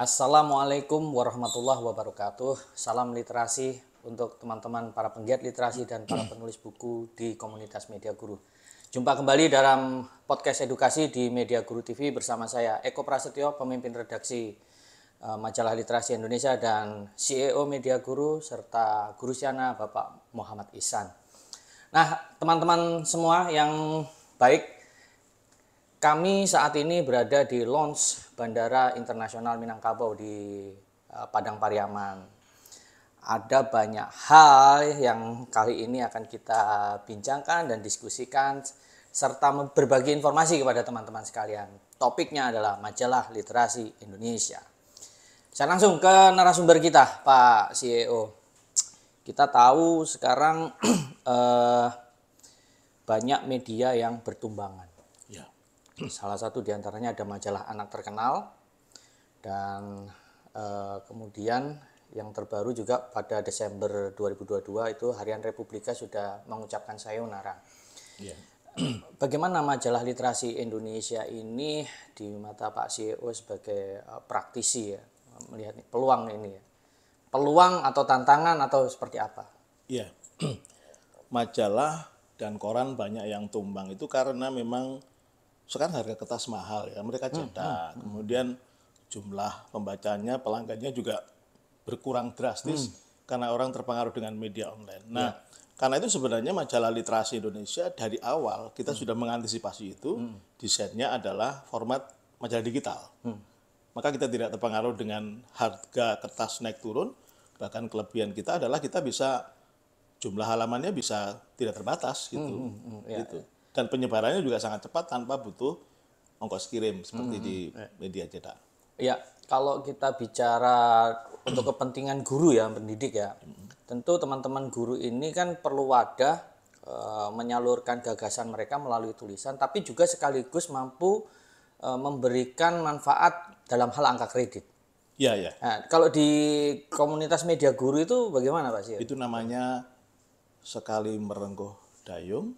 Assalamualaikum warahmatullahi wabarakatuh. Salam literasi untuk teman-teman para penggiat literasi dan para penulis buku di komunitas Media Guru. Jumpa kembali dalam podcast edukasi di Media Guru TV bersama saya Eko Prasetyo, pemimpin redaksi e, Majalah Literasi Indonesia dan CEO Media Guru serta Guru Siana Bapak Muhammad Isan. Nah, teman-teman semua yang baik kami saat ini berada di launch Bandara Internasional Minangkabau di eh, Padang Pariaman. Ada banyak hal yang kali ini akan kita bincangkan dan diskusikan serta berbagi informasi kepada teman-teman sekalian. Topiknya adalah majalah literasi Indonesia. Saya langsung ke narasumber kita, Pak CEO. Kita tahu sekarang eh, banyak media yang bertumbangan Salah satu diantaranya ada majalah anak terkenal dan eh, kemudian yang terbaru juga pada Desember 2022 itu Harian Republika sudah mengucapkan sayonara. Yeah. Iya. Bagaimana majalah literasi Indonesia ini di mata Pak CEO sebagai eh, praktisi ya melihat peluang ini ya. Peluang atau tantangan atau seperti apa? Iya. majalah dan koran banyak yang tumbang itu karena memang sekarang harga kertas mahal ya mereka hmm, cetak hmm, hmm, kemudian jumlah pembacanya pelanggannya juga berkurang drastis hmm. karena orang terpengaruh dengan media online nah ya. Karena itu sebenarnya majalah literasi Indonesia dari awal kita hmm. sudah mengantisipasi itu. Hmm. Desainnya adalah format majalah digital. Hmm. Maka kita tidak terpengaruh dengan harga kertas naik turun. Bahkan kelebihan kita adalah kita bisa jumlah halamannya bisa tidak terbatas gitu. Hmm, hmm, hmm, ya. gitu dan penyebarannya juga sangat cepat tanpa butuh ongkos kirim seperti hmm. di eh. media cetak. Ya, kalau kita bicara untuk kepentingan guru ya, pendidik ya. Hmm. Tentu teman-teman guru ini kan perlu wadah e, menyalurkan gagasan mereka melalui tulisan tapi juga sekaligus mampu e, memberikan manfaat dalam hal angka kredit. Iya, ya. Nah, kalau di komunitas media guru itu bagaimana Pak Sir? Itu namanya sekali merengkuh dayung,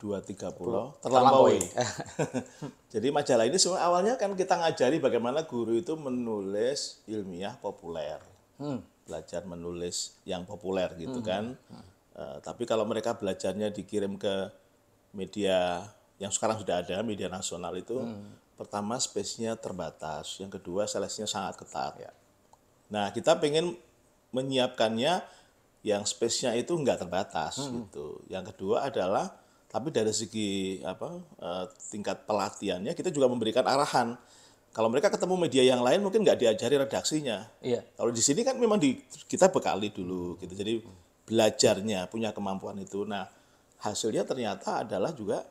dua tiga pulau terlampaui. Jadi majalah ini semua awalnya kan kita ngajari bagaimana guru itu menulis ilmiah populer, hmm. belajar menulis yang populer gitu hmm. kan. Hmm. Uh, tapi kalau mereka belajarnya dikirim ke media yang sekarang sudah ada media nasional itu, hmm. pertama spesinya terbatas, yang kedua seleksinya sangat ketat. Ya. Nah kita pengen menyiapkannya yang spesinya itu nggak terbatas hmm. gitu. Yang kedua adalah tapi dari segi apa eh, tingkat pelatihannya kita juga memberikan arahan kalau mereka ketemu media yang lain mungkin nggak diajari redaksinya iya. kalau di sini kan memang di, kita bekali dulu gitu jadi belajarnya punya kemampuan itu nah hasilnya ternyata adalah juga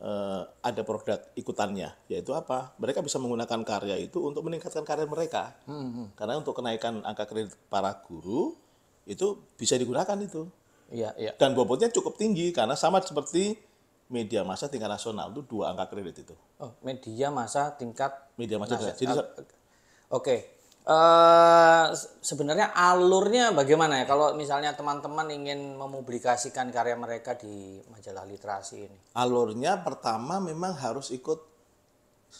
eh, ada produk ikutannya yaitu apa mereka bisa menggunakan karya itu untuk meningkatkan karya mereka hmm, hmm, karena untuk kenaikan angka kredit para guru itu bisa digunakan itu Iya, iya. Dan bobotnya cukup tinggi karena sama seperti media massa tingkat nasional itu dua angka kredit itu. Oh, media massa tingkat media massa. oke. Okay. Uh, eh, sebenarnya alurnya bagaimana ya kalau misalnya teman-teman ingin memublikasikan karya mereka di majalah literasi ini? Alurnya pertama memang harus ikut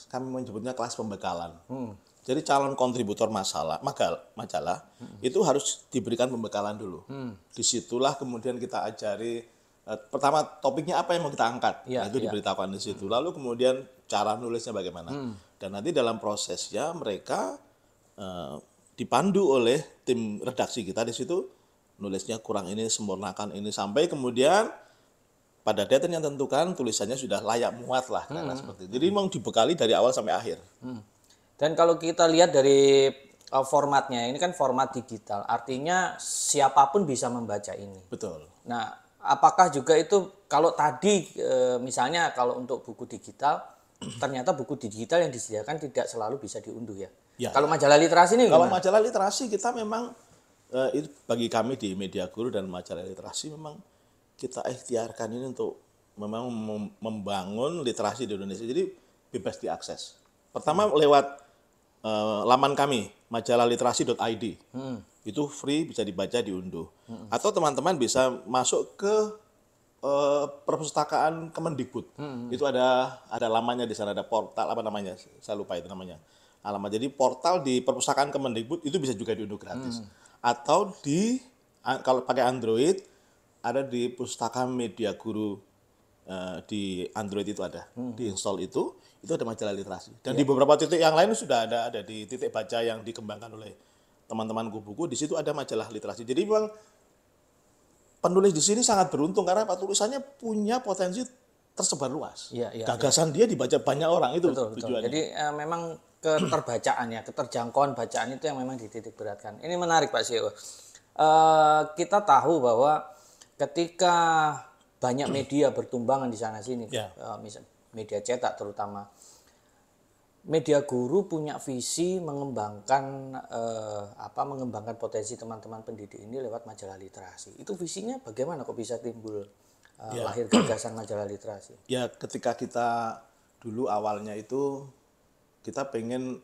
kami menyebutnya kelas pembekalan. Hmm. Jadi calon kontributor masalah, magal, majalah hmm. itu harus diberikan pembekalan dulu. Hmm. Disitulah kemudian kita ajari eh, pertama topiknya apa yang mau kita angkat, ya, nah, itu ya. diberitakan di situ. Hmm. Lalu kemudian cara nulisnya bagaimana. Hmm. Dan nanti dalam prosesnya mereka eh, dipandu oleh tim redaksi kita di situ nulisnya kurang ini sempurnakan ini sampai kemudian pada deadline yang tentukan tulisannya sudah layak muat lah karena hmm. seperti itu. Hmm. Jadi memang dibekali dari awal sampai akhir. Hmm. Dan kalau kita lihat dari eh, formatnya, ini kan format digital, artinya siapapun bisa membaca ini. Betul. Nah, apakah juga itu kalau tadi eh, misalnya kalau untuk buku digital, ternyata buku digital yang disediakan tidak selalu bisa diunduh ya. ya. Kalau majalah literasi ini? Kalau gimana? majalah literasi kita memang eh, itu bagi kami di Media Guru dan majalah literasi memang kita ikhtiarkan ini untuk memang membangun literasi di Indonesia. Jadi bebas diakses. Pertama lewat uh, laman kami majalahliterasi.id Hmm. Itu free bisa dibaca diunduh. Hmm. Atau teman-teman bisa masuk ke uh, perpustakaan Kemendikbud. Hmm. Itu ada ada lamanya di sana ada portal apa namanya? Saya lupa itu namanya. Alamat. Nah, Jadi portal di perpustakaan Kemendikbud itu bisa juga diunduh gratis. Hmm. Atau di kalau pakai Android ada di pustaka media guru uh, di Android itu ada hmm. diinstal itu itu ada majalah literasi. Dan ya. di beberapa titik yang lain sudah ada, ada di titik baca yang dikembangkan oleh teman-teman buku, di situ ada majalah literasi. Jadi memang penulis di sini sangat beruntung karena apa tulisannya punya potensi tersebar luas. Ya, ya, Gagasan ya. dia dibaca banyak orang itu betul, tujuannya. Betul. Jadi uh, memang keterbacaannya, keterjangkauan bacaan itu yang memang dititik beratkan. Ini menarik Pak CEO. Uh, eh, kita tahu bahwa ketika banyak media bertumbangan di sana sini, ya. uh, eh, misal media cetak terutama media guru punya visi mengembangkan eh, apa mengembangkan potensi teman-teman pendidik ini lewat majalah literasi itu visinya bagaimana kok bisa timbul eh, ya. lahir gagasan majalah literasi ya ketika kita dulu awalnya itu kita pengen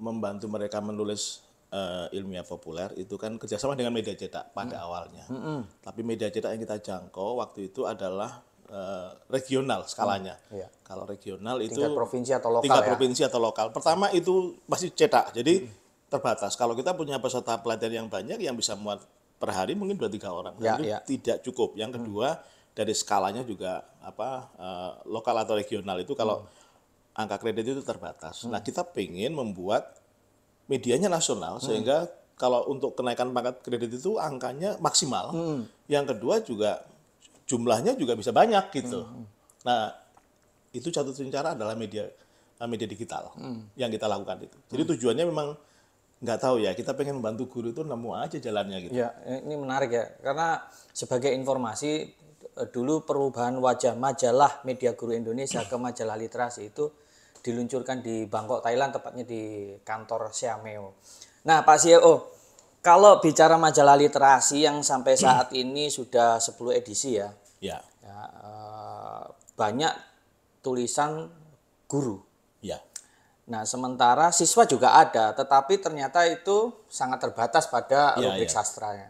membantu mereka menulis uh, ilmiah populer itu kan kerjasama dengan media cetak pada hmm. awalnya. Hmm. Tapi media cetak yang kita jangkau waktu itu adalah Eh, regional skalanya. Hmm, iya. Kalau regional itu tingkat provinsi atau lokal. Tingkat ya? provinsi atau lokal. Pertama itu masih cetak, jadi hmm. terbatas. Kalau kita punya peserta pelatihan yang banyak yang bisa muat per hari mungkin dua tiga orang, ya, itu ya. tidak cukup. Yang hmm. kedua hmm. dari skalanya juga apa uh, lokal atau regional itu kalau hmm. angka kredit itu terbatas. Hmm. Nah kita ingin membuat medianya nasional hmm. sehingga kalau untuk kenaikan pangkat kredit itu angkanya maksimal. Hmm. Yang kedua juga jumlahnya juga bisa banyak gitu. Hmm. hmm. Nah, itu satu cara adalah media eh, media digital hmm. yang kita lakukan itu. Jadi hmm. tujuannya memang nggak tahu ya kita pengen membantu guru itu nemu aja jalannya gitu. Ya ini menarik ya karena sebagai informasi eh, dulu perubahan wajah majalah Media Guru Indonesia ke majalah literasi itu diluncurkan di Bangkok Thailand tepatnya di kantor Siameo. Nah Pak CEO kalau bicara majalah literasi yang sampai saat ini sudah 10 edisi ya. Ya. ya eh, banyak tulisan guru. Ya. Nah, sementara siswa juga ada, tetapi ternyata itu sangat terbatas pada ya, ya. rubrik ya. sastranya.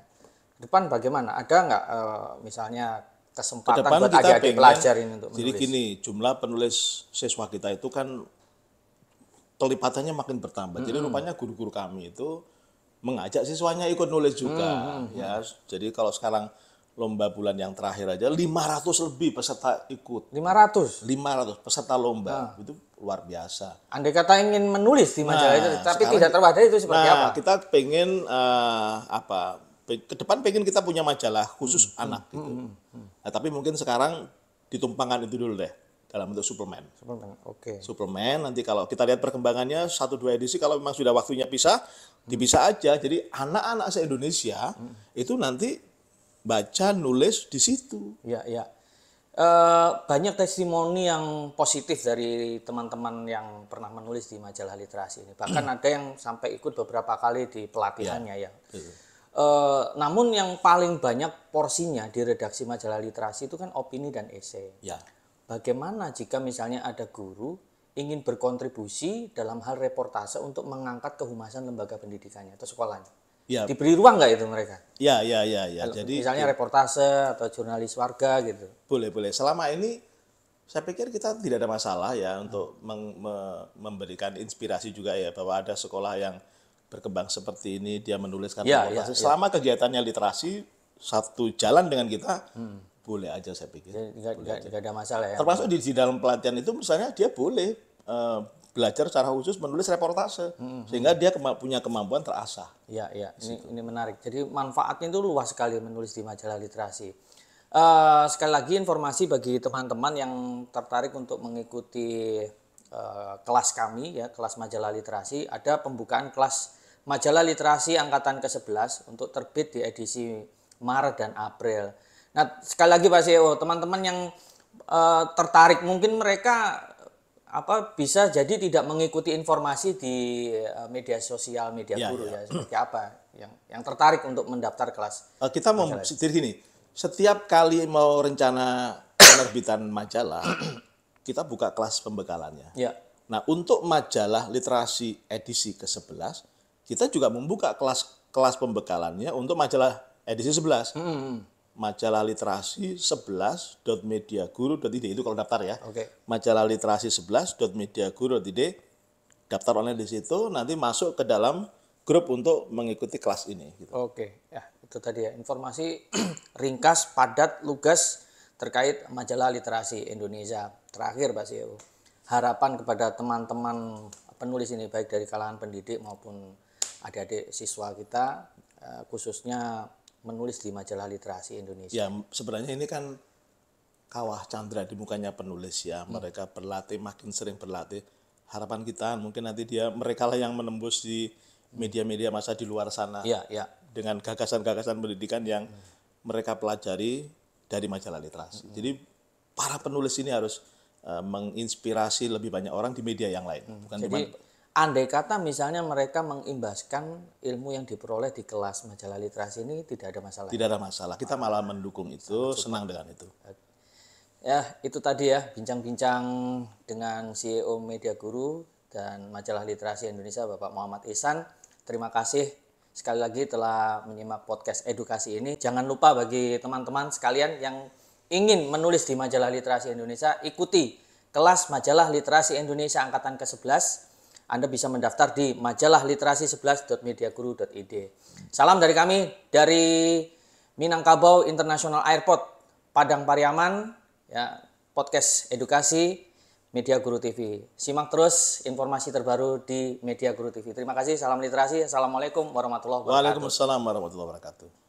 Depan bagaimana? Ada nggak eh, misalnya kesempatan Kedepan buat adik-adik pelajar ini untuk menulis? Jadi gini, jumlah penulis siswa kita itu kan kelipatannya makin bertambah. -hmm. Jadi rupanya guru-guru kami itu mengajak siswanya ikut nulis juga hmm, hmm, hmm, ya. Jadi kalau sekarang lomba bulan yang terakhir aja 500 lebih peserta ikut. 500. 500 peserta lomba. Hmm. Itu luar biasa. Andai kata ingin menulis di majalah nah, itu tapi tidak terwadai itu seperti nah, apa? kita pengen uh, apa? Ke depan pengen kita punya majalah khusus hmm, hmm, anak hmm, gitu. Hmm, hmm. Nah, tapi mungkin sekarang ditumpangkan itu dulu deh dalam bentuk suplemen. Suplemen, oke. Okay. Suplemen nanti kalau kita lihat perkembangannya satu dua edisi kalau memang sudah waktunya pisah, bisa aja. Jadi anak-anak se-Indonesia hmm. itu nanti baca nulis di situ. Iya, ya. E, banyak testimoni yang positif dari teman-teman yang pernah menulis di majalah literasi ini. Bahkan ada yang sampai ikut beberapa kali di pelatihannya ya. ya. E, namun yang paling banyak porsinya di redaksi majalah literasi itu kan opini dan esai. Ya Bagaimana jika misalnya ada guru ingin berkontribusi dalam hal reportase untuk mengangkat kehumasan lembaga pendidikannya atau sekolahnya? Ya. Diberi ruang nggak itu mereka? Ya, ya, ya, ya. Jadi misalnya ya. reportase atau jurnalis warga gitu. Boleh, boleh. Selama ini saya pikir kita tidak ada masalah ya untuk me, memberikan inspirasi juga ya bahwa ada sekolah yang berkembang seperti ini dia menuliskan ya, ya reportase. Ya, Selama kegiatannya literasi satu jalan dengan kita, hmm boleh aja saya pikir. Tidak ada masalah ya. Termasuk di, di dalam pelatihan itu misalnya dia boleh uh, belajar secara khusus menulis reportase hmm, sehingga hmm. dia kema punya kemampuan terasah. ya ya Ini, gitu. ini menarik. Jadi manfaatnya itu luas sekali menulis di majalah literasi. Uh, sekali lagi informasi bagi teman-teman yang tertarik untuk mengikuti uh, kelas kami ya, kelas majalah literasi, ada pembukaan kelas majalah literasi angkatan ke-11 untuk terbit di edisi Maret dan April. Nah, sekali lagi Pak CEO, teman-teman yang uh, tertarik mungkin mereka apa bisa jadi tidak mengikuti informasi di uh, media sosial, media ya, guru ya. ya seperti apa yang yang tertarik untuk mendaftar kelas. Uh, kita mau dari sini. Setiap kali mau rencana penerbitan majalah, kita buka kelas pembekalannya. Ya. Nah, untuk majalah literasi edisi ke-11, kita juga membuka kelas kelas pembekalannya untuk majalah edisi 11. Hmm, hmm, hmm majalah literasi 11.mediaguru.id itu kalau daftar ya. Oke. Okay. Majalah literasi 11.mediaguru.id daftar online di situ nanti masuk ke dalam grup untuk mengikuti kelas ini gitu. Oke. Okay. Ya, itu tadi ya informasi ringkas, padat, lugas terkait majalah literasi Indonesia. Terakhir Pak Sio. Harapan kepada teman-teman penulis ini baik dari kalangan pendidik maupun adik-adik siswa kita eh, khususnya menulis di majalah literasi Indonesia? Ya, sebenarnya ini kan kawah Chandra di mukanya penulis ya. Hmm. Mereka berlatih, makin sering berlatih. Harapan kita mungkin nanti dia mereka lah yang menembus di hmm. media-media masa di luar sana. Ya, ya. Dengan gagasan-gagasan pendidikan yang hmm. mereka pelajari dari majalah literasi. Hmm. Jadi para penulis ini harus uh, menginspirasi lebih banyak orang di media yang lain, hmm. bukan Jadi, cuma Andai kata misalnya mereka mengimbaskan ilmu yang diperoleh di kelas majalah literasi ini tidak ada masalah. Tidak ada masalah. Kita ah, malah mendukung itu, Sangat senang dengan itu. Ya, itu tadi ya bincang-bincang dengan CEO Media Guru dan Majalah Literasi Indonesia Bapak Muhammad Ihsan. Terima kasih sekali lagi telah menyimak podcast edukasi ini. Jangan lupa bagi teman-teman sekalian yang ingin menulis di Majalah Literasi Indonesia, ikuti kelas Majalah Literasi Indonesia angkatan ke-11 anda bisa mendaftar di majalah literasi11.mediaguru.id. Salam dari kami dari Minangkabau International Airport, Padang Pariaman, ya, podcast edukasi Media Guru TV. Simak terus informasi terbaru di Media Guru TV. Terima kasih, salam literasi. Assalamualaikum warahmatullahi wabarakatuh. Waalaikumsalam warahmatullahi wabarakatuh.